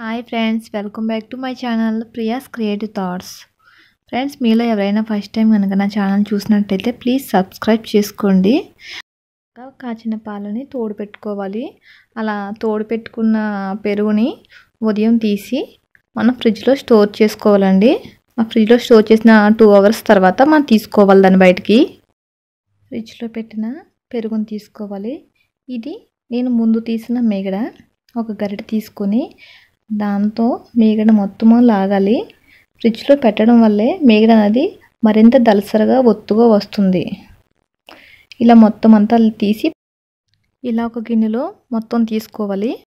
hi friends welcome back to my channel Priya's creative thoughts friends మీలో ఎవరైనా first time కనుక నా ఛానల్ చూసినట్టయితే ప్లీజ్ సబ్స్క్రైబ్ చేసుకోండి కాచిన పాలని తోడు పెట్టుకోవాలి అలా తోడు పెట్టుకున్న పెరుగుని ఉదయం తీసి మనం ఫ్రిడ్జ్లో స్టోర్ చేసుకోవాలండి ఆ ఫ్రిడ్జ్లో స్టోర్ చేసిన టూ అవర్స్ తర్వాత మనం తీసుకోవాలి దాన్ని బయటికి ఫ్రిడ్జ్లో పెట్టిన పెరుగుని తీసుకోవాలి ఇది నేను ముందు తీసిన మేగడ ఒక గరిట తీసుకొని దాంతో మీగడ మొత్తం లాగాలి ఫ్రిడ్జ్లో పెట్టడం వల్లే మీగడ అనేది మరింత దలసరగా ఒత్తుగా వస్తుంది ఇలా మొత్తం అంతా తీసి ఇలా ఒక గిన్నెలో మొత్తం తీసుకోవాలి